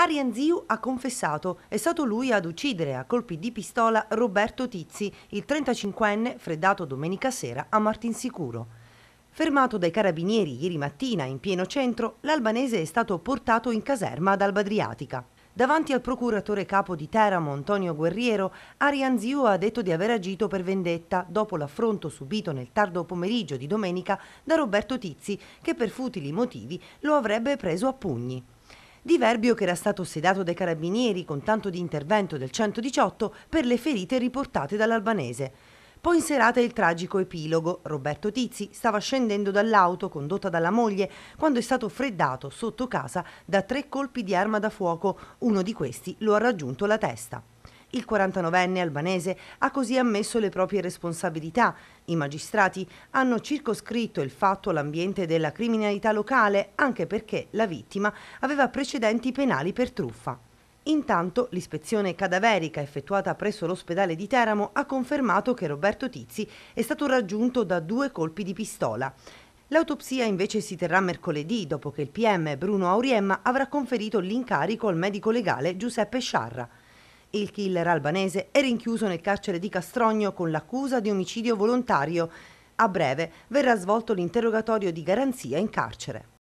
Arian Ziu ha confessato, è stato lui ad uccidere a colpi di pistola Roberto Tizzi, il 35enne freddato domenica sera a Martinsicuro. Fermato dai carabinieri ieri mattina in pieno centro, l'albanese è stato portato in caserma ad Alba Adriatica. Davanti al procuratore capo di Teramo, Antonio Guerriero, Arian Ziu ha detto di aver agito per vendetta dopo l'affronto subito nel tardo pomeriggio di domenica da Roberto Tizzi, che per futili motivi lo avrebbe preso a pugni. Diverbio che era stato sedato dai carabinieri con tanto di intervento del 118 per le ferite riportate dall'albanese. Poi in serata il tragico epilogo. Roberto Tizzi stava scendendo dall'auto condotta dalla moglie quando è stato freddato sotto casa da tre colpi di arma da fuoco. Uno di questi lo ha raggiunto la testa. Il 49enne albanese ha così ammesso le proprie responsabilità. I magistrati hanno circoscritto il fatto all'ambiente della criminalità locale anche perché la vittima aveva precedenti penali per truffa. Intanto l'ispezione cadaverica effettuata presso l'ospedale di Teramo ha confermato che Roberto Tizzi è stato raggiunto da due colpi di pistola. L'autopsia invece si terrà mercoledì dopo che il PM Bruno Auriemma avrà conferito l'incarico al medico legale Giuseppe Sciarra. Il killer albanese è rinchiuso nel carcere di Castrogno con l'accusa di omicidio volontario. A breve verrà svolto l'interrogatorio di garanzia in carcere.